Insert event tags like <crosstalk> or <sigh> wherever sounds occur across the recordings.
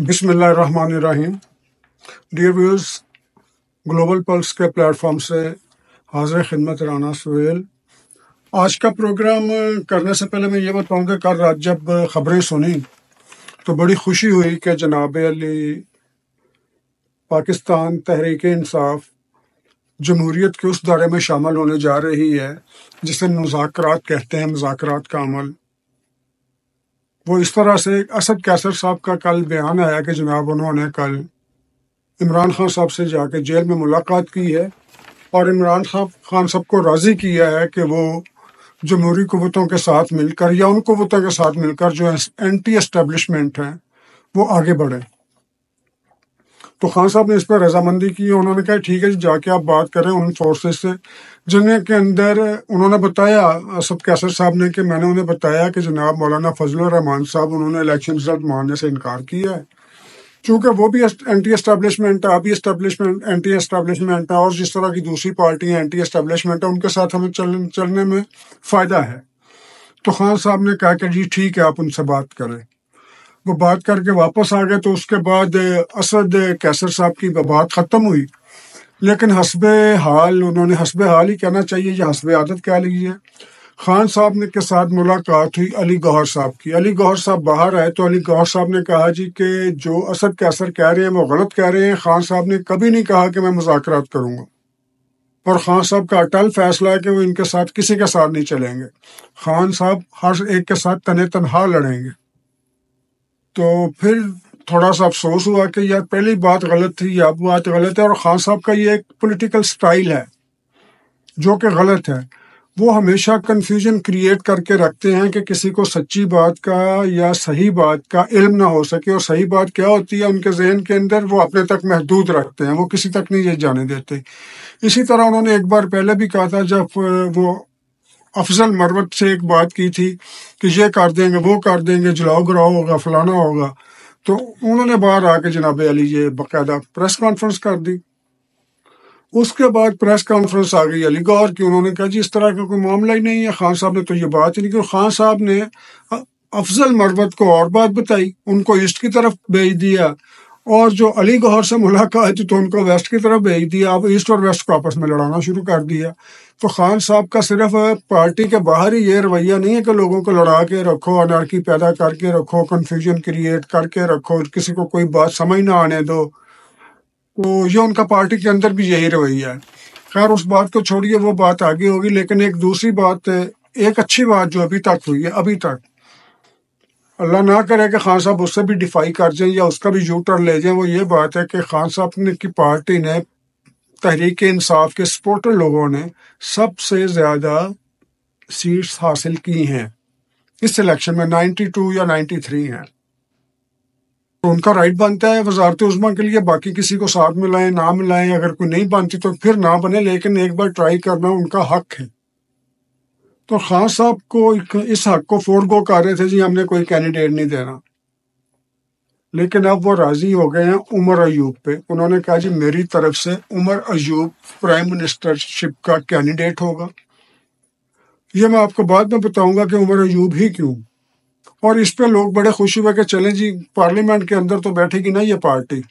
बिसमीम dear views global pulse के platform से हाजिर खिदमत राना सुहेल आज का प्रोग्राम करने से पहले मैं ये बताऊँगा कि कल रात जब खबरें सुनी तो बड़ी खुशी हुई कि जनाब अली पाकिस्तान तहरीक इंसाफ जमहूरीत के उस दायरे में शामिल होने जा रही है जिसे मुजाकरात कहते हैं मुजाकरात का अमल वो इस तरह से असद कैसर साहब का कल बयान आया कि जनाब उन्होंने कल इमरान खान साहब से जाके जेल में मुलाकात की है और इमरान खान खान साहब को राज़ी किया है कि वो जमहूरी कुतों के साथ मिलकर या उन कुतों के साथ मिलकर जो एंटी एस्टेब्लिशमेंट है वो आगे बढ़े तो खान साहब ने इस पर रजामंदी की उन्होंने कहा ठीक है जी जाके आप बात करें उन सोर्सेज से जिन्हें के अंदर उन्होंने बताया असद कैसर साहब ने कि मैंने उन्हें बताया कि जनाब मौलाना फजल रहमान साहब उन्होंने इलेक्शन रिजल्ट मानने से इनकार किया है चूंकि वो भी एंटी एस्टेब्लिशमेंट है अभी एस्टेब्लिशमेंट एंटी एस्टेब्लिशमेंट है और जिस तरह की दूसरी है एंटी एस्टेब्लिशमेंट है उनके साथ हमें चलने में फ़ायदा है तो खान साहब ने कहा कि जी ठीक है आप उनसे बात करें वो बात करके वापस आ गए तो उसके बाद असद कैसर साहब की बात ख़त्म हुई लेकिन हसब हाल उन्होंने हसब हाल ही कहना चाहिए या हसब आदत कह लीजिए खान साहब ने के साथ मुलाकात हुई अली गौहर साहब की अली गौहर साहब बाहर आए तो अली गौहर साहब ने कहा जी कि जो असद कैसर कह रहे हैं वो गलत कह रहे हैं खान साहब ने कभी नहीं कहा कि मैं मुजाकर करूँगा और खान साहब का अटल फैसला है कि वो इनके साथ किसी के साथ नहीं चलेंगे खान साहब हर एक के साथ तने तनहा लड़ेंगे तो फिर थोड़ा सा अफसोस हुआ कि यार पहली बात गलत थी अब बात गलत है और खान साहब का ये एक पॉलिटिकल स्टाइल है जो कि गलत है वो हमेशा कन्फ्यूजन क्रिएट करके रखते हैं कि किसी को सच्ची बात का या सही बात का इल्म ना हो सके और सही बात क्या होती है उनके जहन के अंदर वो अपने तक महदूद रखते हैं वो किसी तक नहीं ये जाने देते इसी तरह उन्होंने एक बार पहले भी कहा था जब वो अफजल मरवत से एक बात की थी कि ये कर देंगे वो कर देंगे जलाओ गिराओ होगा फलाना होगा तो उन्होंने बाहर आके जनाब अली ये बाकायदा प्रेस कॉन्फ्रेंस कर दी उसके बाद प्रेस कॉन्फ्रेंस आ गई अली गौर की उन्होंने कहा जी इस तरह का कोई मामला ही नहीं है खान साहब ने तो ये बात ही नहीं की खान साहब ने अफजल मरवत को और बात बताई उनको ईस्ट की तरफ भेज दिया और जो अली गौहर से मुलाकात तो उनको वेस्ट की तरफ भेज दिया अब ईस्ट और वेस्ट को आपस में लड़ाना शुरू कर दिया तो खान साहब का सिर्फ पार्टी के बाहर ही ये रवैया नहीं है कि लोगों को लड़ा के रखो अनारकी पैदा करके रखो कन्फ्यूजन क्रिएट करके रखो किसी को कोई बात समझ ना आने दो तो ये उनका पार्टी के अंदर भी यही रवैया है खैर उस बात को छोड़िए वो बात आगे होगी लेकिन एक दूसरी बात एक अच्छी बात जो अभी तक हुई है अभी तक अल्लाह ना करे कि खान साहब उससे भी डिफाई कर जाए या उसका भी यूटर ले जाए वो ये बात है कि खान साहब ने की पार्टी ने तहरीक इंसाफ के सपोर्टर लोगों ने सबसे ज़्यादा सीट्स हासिल की हैं इस इलेक्शन में 92 या 93 हैं तो उनका राइट बनता है वजारत उजमा के लिए बाकी किसी को साथ मिलाएं ना मिलाएं अगर कोई नहीं बनती तो फिर ना बने लेकिन एक बार ट्राई करना उनका हक है तो खान साहब को इस हक को गो कर रहे थे जी हमने कोई कैंडिडेट नहीं देना लेकिन अब वो राजी हो गए हैं उमर अयूब पे उन्होंने कहा जी मेरी तरफ से उमर अयूब प्राइम मिनिस्टरशिप का कैंडिडेट होगा ये मैं आपको बाद में बताऊंगा कि उमर अयूब ही क्यों और इस पे लोग बड़े खुश हुए कि चले जी पार्लियामेंट के अंदर तो बैठेगी ना ये पार्टी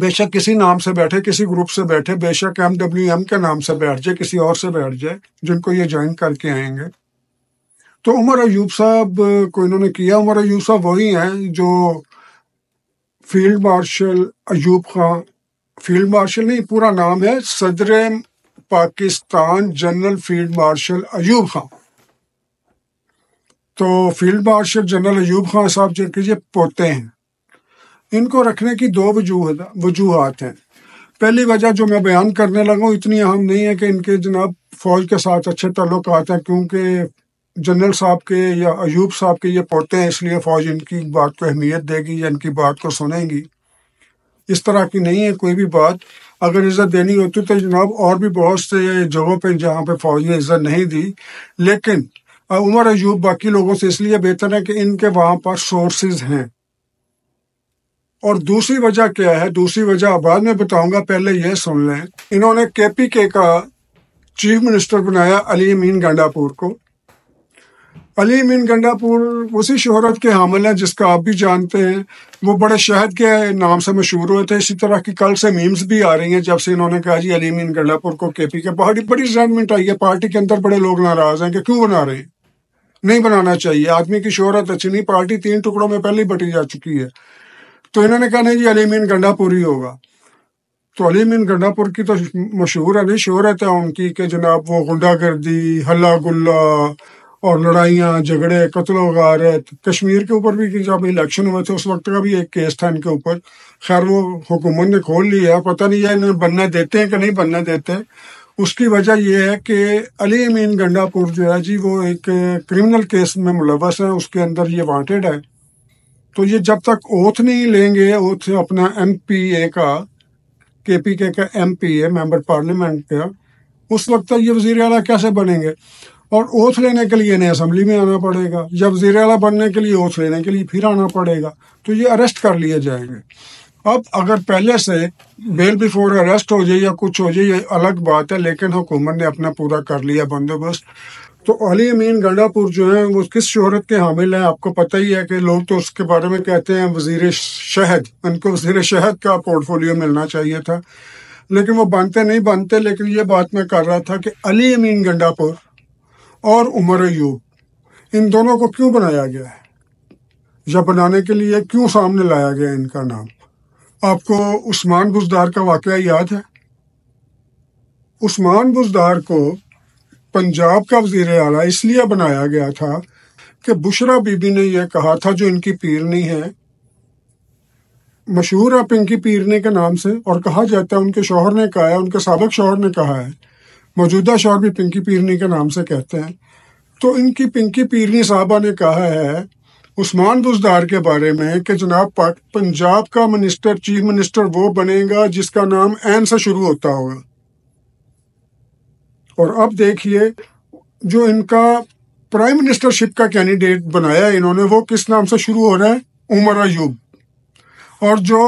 बेशक किसी नाम से बैठे किसी ग्रुप से बैठे बेशक एम डब्ल्यू एम के नाम से बैठ जाए किसी और से बैठ जाए जिनको ये ज्वाइन करके आएंगे तो उमर अयूब साहब को इन्होंने किया उमर अयूब साहब वही हैं जो field marshal Ayub Khan field marshal नहीं पूरा नाम है सदर Pakistan general field marshal Ayub Khan तो field marshal general Ayub Khan साहब जो कि ये पोते हैं इनको रखने की दो वजूहत हैं पहली वजह जो मैं बयान करने लगा हूँ इतनी अहम नहीं है कि इनके जनाब फौज के साथ अच्छे तल्लुक हैं क्योंकि जनरल साहब के या अयूब साहब के ये पढ़ते हैं इसलिए फौज इनकी बात को अहमियत देगी या इनकी बात को सुनेगी इस तरह की नहीं है कोई भी बात अगर इज्जत देनी होती तो जनाब और भी बहुत से जगहों पर जहाँ पे फौज ने इज्जत नहीं दी लेकिन उमर अयूब बाकी लोगों से इसलिए बेहतर है कि इनके वहाँ पर सोर्सेज हैं और दूसरी वजह क्या है दूसरी वजह बाद में बताऊंगा पहले यह सुन लें इन्होंने केपीके का चीफ मिनिस्टर बनाया अली अमीन गंडापुर को अली अमीन गंडापुर उसी शहरत के हामिल हैं जिसका आप भी जानते हैं वो बड़े शहद के नाम से मशहूर हुए थे इसी तरह की कल से मीम्स भी आ रही हैं जब से इन्होंने कहा जी अली अमीन गंडापुर को के पी के बहुत ही बड़ी रिजाइनमेंट आई है पार्टी के अंदर बड़े लोग नाराज हैं कि क्यों बना रहे हैं नहीं बनाना चाहिए आदमी की शहरत अच्छी नहीं पार्टी तीन टुकड़ों में पहले ही बटी जा चुकी है तो इन्होंने कहा नहीं जी अलीमीन गंडापुरी होगा तो अलीमीन गंडापुर की तो मशहूर है नहीं शहरत है उनकी कि जनाब वो गुंडागर्दी हल्ला गुल्ला और लड़ाइयाँ झगड़े कत्ल गारत तो कश्मीर के ऊपर भी जब इलेक्शन हुए थे उस वक्त का भी एक केस था इनके ऊपर खैर वो हुकूमत ने खोल लिया पता नहीं है इन्हें बनना देते हैं कि नहीं बनना देते उसकी वजह यह है कि अली अमीन गंडापुर जो है जी वो एक क्रिमिनल केस में मुलवस है उसके अंदर ये वांटेड है तो ये जब तक ओथ नहीं लेंगे ओथ अपना एम पी ए का के पी के का M P A member parliament का उस वक्त तक ये वजीर अला कैसे बनेंगे और ओथ लेने के लिए इन्हें असम्बली में आना पड़ेगा या वजीर अला बनने के लिए ओथ लेने के लिए फिर आना पड़ेगा तो ये अरेस्ट कर लिए जाएंगे अब अगर पहले से बेल बिफोर अरेस्ट हो जाए या कुछ हो जाए ये अलग बात है लेकिन हुकूमत ने अपना पूरा कर लिया बंदोबस्त तो अली अमीन गंडापुर जो है वो किस शोहरत के हामिल हैं आपको पता ही है कि लोग तो उसके बारे में कहते हैं वजीर शहद उनको वजीर शहद का पोर्टफोलियो मिलना चाहिए था लेकिन वो बनते नहीं बनते लेकिन ये बात मैं कर रहा था कि अली अमीन गंडापुर और उमर अयूब इन दोनों को क्यों बनाया गया है या बनाने के लिए क्यों सामने लाया गया इनका नाम आपको उस्मान बुजदार का वाक़ याद है उस्मान बुजदार को पंजाब का वजीर अला इसलिए बनाया गया था कि बुशरा बीबी ने यह कहा था जो इनकी पीरनी है मशहूर है पिंकी पीरनी के नाम से और कहा जाता है उनके शोहर ने कहा है उनके सबक शोहर ने कहा है मौजूदा शोहर भी पिंकी पीरनी के नाम से कहते हैं तो इनकी पिंकी पीरनी साहबा ने कहा है उस्मान बुजदार के बारे में कि जनाब पंजाब का मिनिस्टर चीफ मिनिस्टर वो बनेगा जिसका नाम एन से शुरू होता होगा और अब देखिए जो इनका प्राइम मिनिस्टरशिप का कैंडिडेट बनाया इन्होंने वो किस नाम से शुरू हो रहा है उमर अयूब और जो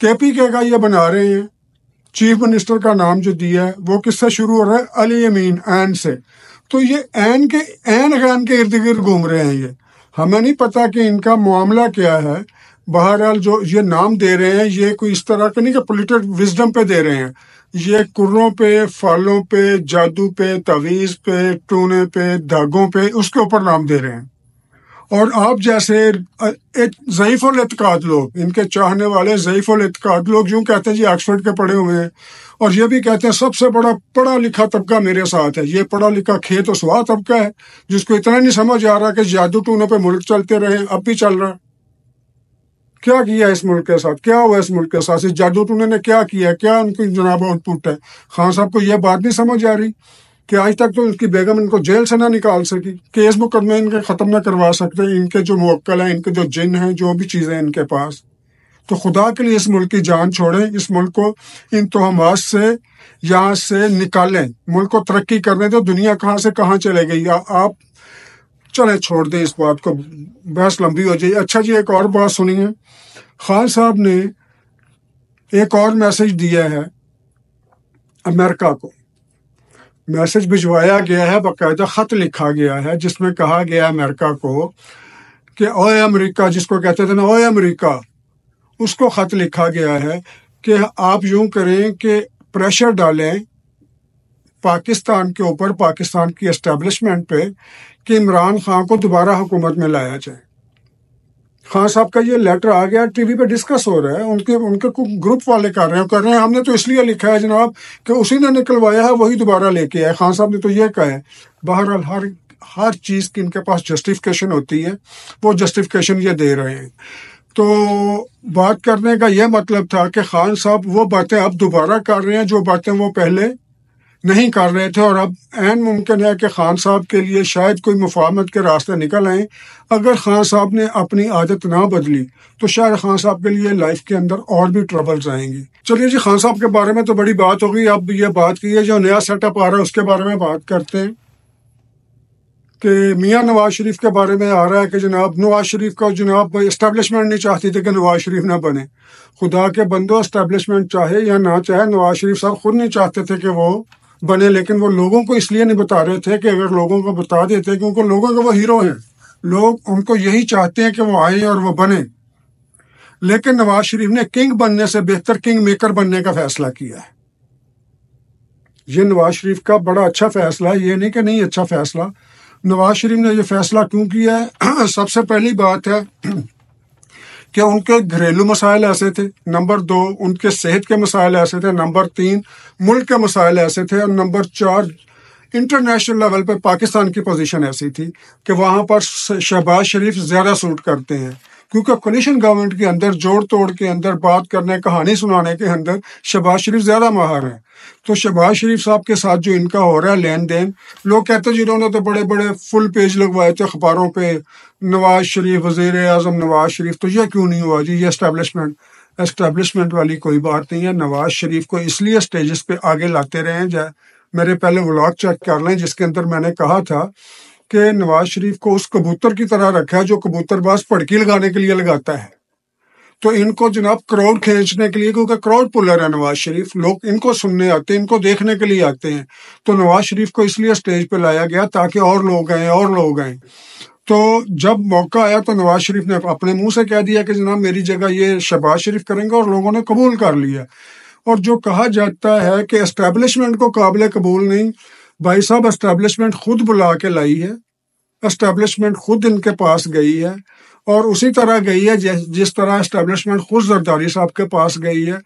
केपी के का ये बना रहे हैं चीफ मिनिस्टर का नाम जो दिया है वो किससे शुरू हो रहा है अली अमीन एन से तो ये एन के एन गैन के इर्द गिर्द घूम रहे हैं ये हमें नहीं पता कि इनका मामला क्या है बहरहाल जो ये नाम दे रहे हैं ये कोई इस तरह के नहीं कि पोलिटिकल विजडम पे दे रहे हैं ये कुर्रों पे फालों पे जादू पे तवीज़ पे टूने पे धागों पे उसके ऊपर नाम दे रहे हैं और आप जैसे ज़यीफ़ुल इतकाद लोग इनके चाहने वाले ज़यीफ़ुल इतकाद लोग यूँ कहते हैं जी ऑक्सफर्ड के पढ़े हुए हैं और ये भी कहते हैं सबसे बड़ा पढ़ा लिखा तबका मेरे साथ है ये पढ़ा लिखा खेत तो उसवा तबका है जिसको इतना नहीं समझ आ रहा कि जादू टूने पे मुल्क चलते रहे अब भी चल रहा है क्या किया इस मुल्क के साथ क्या हुआ इस मुल्क के साथ इस जादू टूने ने क्या किया क्या उनकी जनाब आउटपुट है खान साहब को यह बात नहीं समझ आ रही कि आज तक तो उनकी बेगम इनको जेल से ना निकाल सकी केस मुकदमे इनके ख़त्म ना करवा सकते इनके जो मुक्ल हैं इनके जो जिन हैं जो भी चीज़ें इनके पास तो खुदा के लिए इस मुल्क की जान छोड़ें इस मुल्क को इन तोहमात से यहाँ से निकालें मुल्क को तरक्की करने दो दुनिया कहाँ से कहाँ चले गई आप चले छोड़ दें इस बात को बहस लंबी हो जाए अच्छा जी एक और बात सुनिए खान साहब ने एक और मैसेज दिया है अमेरिका को मैसेज भिजवाया गया है बाकायदा ख़त लिखा गया है जिसमें कहा गया अमेरिका को कि ओए अमेरिका जिसको कहते थे ना ओए अमेरिका उसको ख़त लिखा गया है कि आप यूं करें कि प्रेशर डालें पाकिस्तान के ऊपर पाकिस्तान की इस्टेब्लिशमेंट पे कि इमरान खान को दोबारा हुकूमत में लाया जाए खान साहब का ये लेटर आ गया टीवी पे डिस्कस हो रहा है उनके उनके ग्रुप वाले कर रहे हैं कर रहे हैं हमने तो इसलिए लिखा है जनाब कि उसी ने निकलवाया है वही दोबारा लेके आए खान साहब ने तो ये कहा है बहरहाल हर हर चीज़ की इनके पास जस्टिफिकेशन होती है वो जस्टिफिकेशन ये दे रहे हैं तो बात करने का यह मतलब था कि खान साहब वो बातें अब दोबारा कर रहे हैं जो बातें वो पहले नहीं कर रहे थे और अब एन मुमकिन है कि खान साहब के लिए शायद कोई मुफाहमत के रास्ते निकल आए अगर खान साहब ने अपनी आदत ना बदली तो शायद खान साहब के लिए लाइफ के अंदर और भी ट्रबल्स आएंगी चलिए जी खान साहब के बारे में तो बड़ी बात होगी अब ये बात की है जो नया सेटअप आ रहा है उसके बारे में बात करते हैं कि मियाँ नवाज शरीफ के बारे में आ रहा है कि जनाब नवाज शरीफ का जनाब इस्टेबलिशमेंट नहीं चाहती थी कि नवाज शरीफ ना बने खुदा के बंदो इस्टेबलिशमेंट चाहे या ना चाहे नवाज शरीफ साहब खुद नहीं चाहते थे कि वो बने लेकिन वो लोगों को इसलिए नहीं बता रहे थे कि अगर लोगों को बता देते क्योंकि लोगों के वो हीरो हैं लोग उनको यही चाहते हैं कि वो आए और वो बने लेकिन नवाज शरीफ ने किंग बनने से बेहतर किंग मेकर बनने का फैसला किया है ये नवाज शरीफ का बड़ा अच्छा फैसला है ये नहीं कि नहीं अच्छा फैसला नवाज शरीफ ने यह फैसला क्यों किया है <clears throat> सबसे पहली बात है कि उनके घरेलू मसाइल ऐसे थे नंबर दो उनके सेहत के मसाइल ऐसे थे नंबर तीन मुल्क के मसाइल ऐसे थे और नंबर चार इंटरनेशनल लेवल पर पाकिस्तान की पोजीशन ऐसी थी कि वहाँ पर शहबाज शरीफ ज़्यादा सूट करते हैं क्योंकि कोलिशन गवर्नमेंट के अंदर जोड़ तोड़ के अंदर बात करने कहानी सुनाने के अंदर शहबाज शरीफ ज़्यादा माहर है तो शहबाज शरीफ साहब के साथ जो इनका हो रहा है लेन देन लोग कहते हैं जिन्होंने तो बड़े बड़े फुल पेज लगवाए थे अखबारों पर नवाज शरीफ वजीर अजम नवाज शरीफ तो यह क्यों नहीं हुआ जी ये इस्टेबलिशमेंट इस्टेबलिशमेंट वाली कोई बात नहीं है नवाज शरीफ को इसलिए स्टेज पे आगे लाते रहे हैं मेरे पहले व्लॉग चेक कर लें जिसके अंदर मैंने कहा था के नवाज शरीफ को उस कबूतर की तरह रखा जो कबूतर बास पड़की लगाने के लिए लगाता है तो इनको जनाब क्राउड खींचने के लिए क्योंकि क्राउड पुलर है नवाज शरीफ लोग इनको सुनने आते हैं इनको देखने के लिए आते हैं तो नवाज शरीफ को इसलिए स्टेज पर लाया गया ताकि और लोग आए और लोग आए तो जब मौका आया तो नवाज शरीफ ने अपने मुंह से कह दिया कि जनाब मेरी जगह ये शहबाज शरीफ करेंगे और लोगों ने कबूल कर लिया और जो कहा जाता है कि इस्टेब्लिशमेंट को काबिल कबूल नहीं भाई साहब एस्टेब्लिशमेंट खुद बुला के लाई है एस्टेब्लिशमेंट खुद इनके पास गई है और उसी तरह गई है जिस तरह एस्टेब्लिशमेंट खुद जरदारी साहब के पास गई है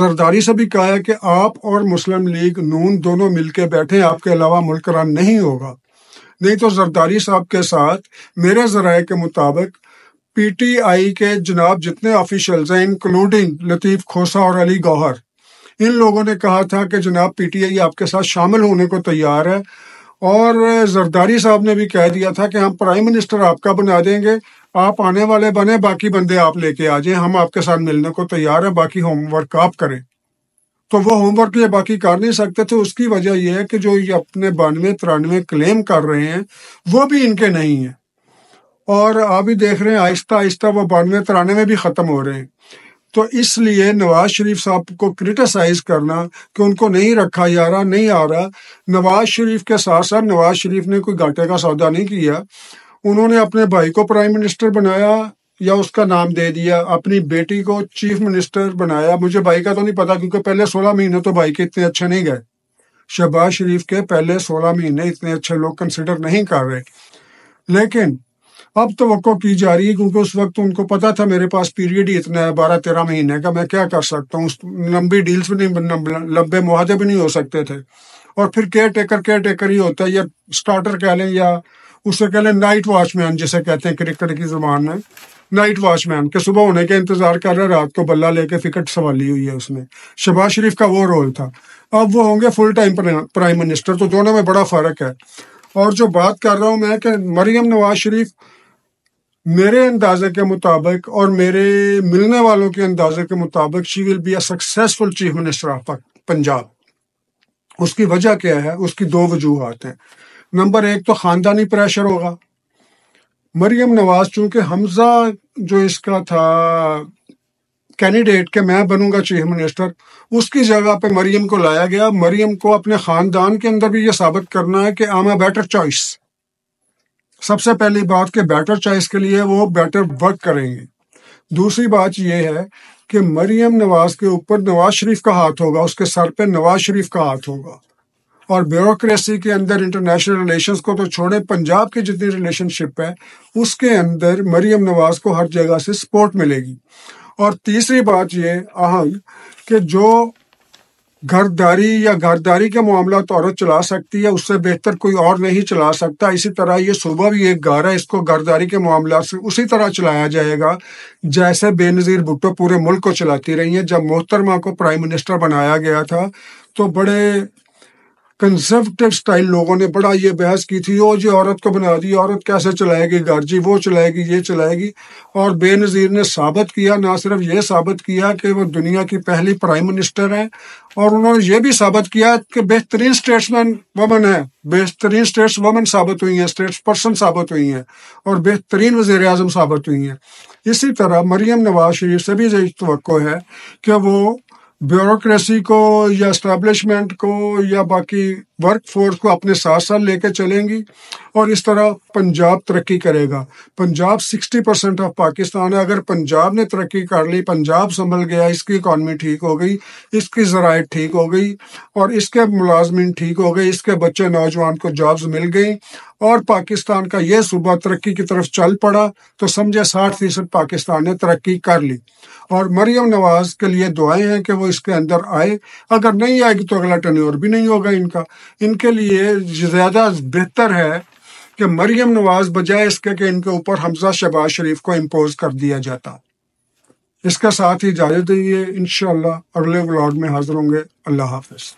जरदारी से भी कहा है कि आप और मुस्लिम लीग नून दोनों मिलके बैठे आपके अलावा मुल्क रन नहीं होगा नहीं तो जरदारी साहब के साथ मेरे जराये के मुताबिक पीटीआई के जनाब जितने ऑफिशियल्स हैं इंक्लूडिंग लतीफ़ खोसा और अली गौहर इन लोगों ने कहा था कि जनाब पीटीआई आपके साथ शामिल होने को तैयार है और जरदारी साहब ने भी कह दिया था कि हम प्राइम मिनिस्टर आपका बना देंगे आप आने वाले बने बाकी बंदे आप लेके आ जाए हम आपके साथ मिलने को तैयार है बाकी होमवर्क आप करें तो वो होमवर्क ये बाकी कर नहीं सकते थे उसकी वजह यह है कि जो ये अपने बानवे तिरानवे क्लेम कर रहे हैं वो भी इनके नहीं है और अभी देख रहे हैं आहिस्ता आहिस्ता वो बानवे तिरानवे भी ख़त्म हो रहे हैं तो इसलिए नवाज शरीफ साहब को क्रिटिसाइज करना कि उनको नहीं रखा जा रहा नहीं आ रहा नवाज शरीफ के साथ साथ नवाज शरीफ ने कोई घाटे का सौदा नहीं किया उन्होंने अपने भाई को प्राइम मिनिस्टर बनाया या उसका नाम दे दिया अपनी बेटी को चीफ मिनिस्टर बनाया मुझे भाई का तो नहीं पता क्योंकि पहले सोलह महीने तो भाई के इतने अच्छे नहीं गए शहबाज शरीफ के पहले सोलह महीने इतने अच्छे लोग कंसिडर नहीं कर रहे लेकिन अब तो की जा रही है क्योंकि उस वक्त तो उनको पता था मेरे पास पीरियड ही इतना है बारह तेरह महीने का मैं क्या कर सकता हूँ लंबी डील्स भी नहीं लंबे मुहदे भी नहीं हो सकते थे और फिर केयर टेकर केयर टेकर ही होता है या स्टार्टर कह लें या उससे कह लें नाइट वॉचमैन जिसे कहते हैं क्रिकेट की जुबान में नाइट वॉचमैन के सुबह होने का इंतजार कर रहा है रात को बल्ला लेके फिकट संभाली हुई है उसने शहबाज शरीफ का वो रोल था अब वो होंगे फुल टाइम प्राइम मिनिस्टर तो दोनों में बड़ा फर्क है और जो बात कर रहा हूँ मैं कि मरियम नवाज शरीफ मेरे अंदाजे के मुताबिक और मेरे मिलने वालों के अंदाजे के मुताबिक she will be a successful chief minister of Punjab उसकी वजह क्या है उसकी दो वजूहत हैं नंबर एक तो ख़ानदानी प्रेशर होगा मरियम नवाज चूंकि हमजा जो इसका था कैंडिडेट के मैं बनूंगा चीफ मिनिस्टर उसकी जगह पे मरियम को लाया गया मरियम को अपने ख़ानदान के अंदर भी ये साबित करना है कि I am a better choice सबसे पहली बात कि बेटर चॉइस के लिए वो बेटर वर्क करेंगे दूसरी बात यह है कि मरियम नवाज के ऊपर नवाज शरीफ का हाथ होगा उसके सर पे नवाज शरीफ का हाथ होगा और ब्यूरोक्रेसी के अंदर इंटरनेशनल रिलेशंस को तो छोड़े पंजाब की जितनी रिलेशनशिप है उसके अंदर मरियम नवाज को हर जगह से सपोर्ट मिलेगी और तीसरी बात ये अहम कि जो घरदारी या घरदारी के मामला तो औरत चला सकती है उससे बेहतर कोई और नहीं चला सकता इसी तरह ये सुबह भी एक घर है इसको घरदारी के मामला से उसी तरह चलाया जाएगा जैसे बेनज़ीर भुट्टो पूरे मुल्क को चलाती रही हैं जब मोहतरमा को प्राइम मिनिस्टर बनाया गया था तो बड़े कंजर्वेटिव स्टाइल लोगों ने बड़ा ये बहस की थी और ये औरत को बना दी औरत कैसे चलाएगी घर जी वो चलाएगी ये चलाएगी और बेनज़ीर ने साबित किया ना सिर्फ ये साबित किया कि वो दुनिया की पहली प्राइम मिनिस्टर हैं और उन्होंने ये भी साबित किया कि बेहतरीन स्टेट्समैन वमन है बेहतरीन स्टेट्स वमन साबित हुई हैं स्टेट्स पर्सन साबित हुई हैं और बेहतरीन वजीर अजम साबित हुई हैं इसी तरह मरीम नवाज शरीफ से भी यही तो है कि वो ब्यूरोक्रेसी को या इस्टेब्लिशमेंट को या बाकी वर्क फोर्स को अपने साथ साथ लेके चलेंगी और इस तरह पंजाब तरक्की करेगा Punjab sixty percent of Pakistan है अगर पंजाब ने तरक्की कर ली पंजाब संभल गया इसकी इकानमी ठीक हो गई इसकी ज़राए ठीक हो गई और इसके मुलाजमिन ठीक हो गए इसके बच्चे नौजवान को जॉब्स मिल गई और पाकिस्तान का यह सूबा तरक्की की तरफ चल पड़ा तो समझे साठ फीसद पाकिस्तान ने तरक्की कर ली और मरियम नवाज के लिए दुआएं हैं कि वो इसके अंदर आए अगर नहीं आएगी तो अगला टनोर भी नहीं होगा इनका इनके लिए ज़्यादा बेहतर है कि मरियम नवाज बजाय इसके कि इनके ऊपर हमजा शहबाज शरीफ को इम्पोज कर दिया जाता इसके साथ ही इजाज़त दीजिए इन अगले व्लॉग में हाजिर होंगे अल्लाह हाफिज़